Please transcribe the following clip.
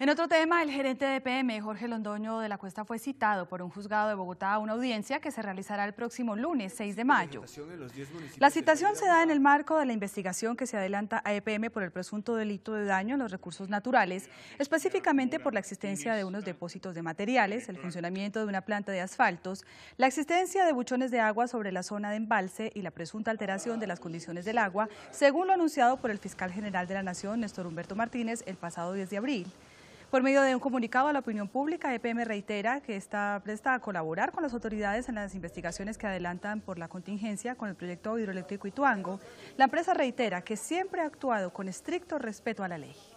En otro tema, el gerente de PM, Jorge Londoño de la Cuesta, fue citado por un juzgado de Bogotá a una audiencia que se realizará el próximo lunes 6 de mayo. La citación se da en el marco de la investigación que se adelanta a EPM por el presunto delito de daño en los recursos naturales, específicamente por la existencia de unos depósitos de materiales, el funcionamiento de una planta de asfaltos, la existencia de buchones de agua sobre la zona de embalse y la presunta alteración de las condiciones del agua, según lo anunciado por el fiscal general de la Nación, Néstor Humberto Martínez, el pasado 10 de abril. Por medio de un comunicado a la opinión pública, EPM reitera que está presta a colaborar con las autoridades en las investigaciones que adelantan por la contingencia con el proyecto hidroeléctrico Ituango. La empresa reitera que siempre ha actuado con estricto respeto a la ley.